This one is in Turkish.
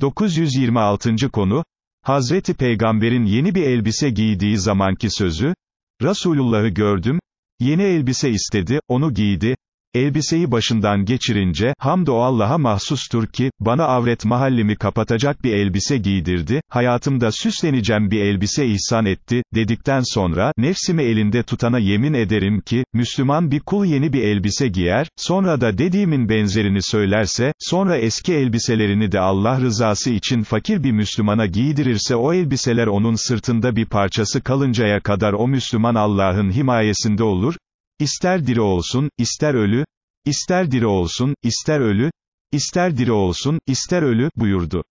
926. konu, Hazreti Peygamber'in yeni bir elbise giydiği zamanki sözü, Resulullah'ı gördüm, yeni elbise istedi, onu giydi, Elbiseyi başından geçirince, hamdo Allah'a mahsustur ki, bana avret mahallimi kapatacak bir elbise giydirdi, hayatımda süsleneceğim bir elbise ihsan etti, dedikten sonra, nefsimi elinde tutana yemin ederim ki, Müslüman bir kul yeni bir elbise giyer, sonra da dediğimin benzerini söylerse, sonra eski elbiselerini de Allah rızası için fakir bir Müslümana giydirirse o elbiseler onun sırtında bir parçası kalıncaya kadar o Müslüman Allah'ın himayesinde olur, İster diri olsun, ister ölü, ister diri olsun, ister ölü, ister diri olsun, ister ölü, buyurdu.